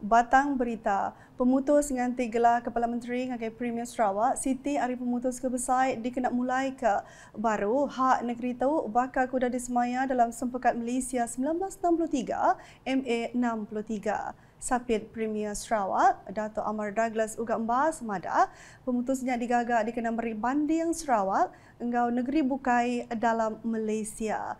Batang Berita. Pemutus mengganti gelar Kepala Menteri sebagai Premier Sarawak, Siti Ari Pemutus Kebesai dikenak mulai ke baru. Hak negeri itu bakal kuda disemaya dalam sempekat Malaysia 1963, MA63. Sapit Premier Sarawak, Dato' Amar Douglas Uga Mbas Mada, pemutusnya digagak dikenal beri banding Sarawak, enggau negeri bukai dalam Malaysia.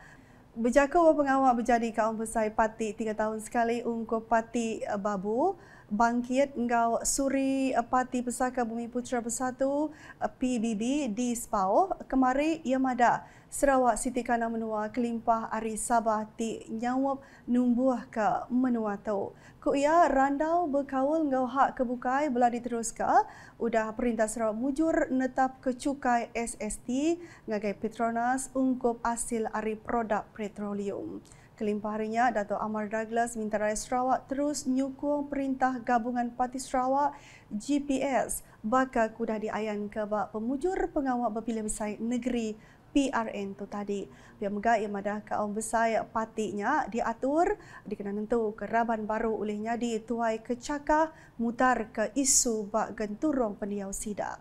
Berjaga wa pengawak berjadi kaum besar patik tiga tahun sekali ungkup patik eh, babu bangkit engkau suri eh, parti pesaka bumi putra bersatu eh, PBB di Sepau kemari ia ya mada Sarawak Siti Kana Menua Kelimpah Ari Sabah ti nyawab numbuh ke Menua tu. Ku ia ya, randau berkawal ngau hak kebukai bela diteruska udah perintah Sarawak mujur netap ke cukai SST ngagai Petronas ungkup hasil ari produk petroleum. Kelimpah harinya, Dato' Amar Douglas minta rakyat Sarawak terus menyokong perintah gabungan parti Sarawak GPS bakal kuda diayan ke bak pemujur pengawal berpilihan besar negeri PRN tu tadi. Biar megah yang ada kaum besar Patinya diatur, dikenal tentu keraban baru olehnya dituai kecakah mutar ke isu bak genturong pendiau sidak.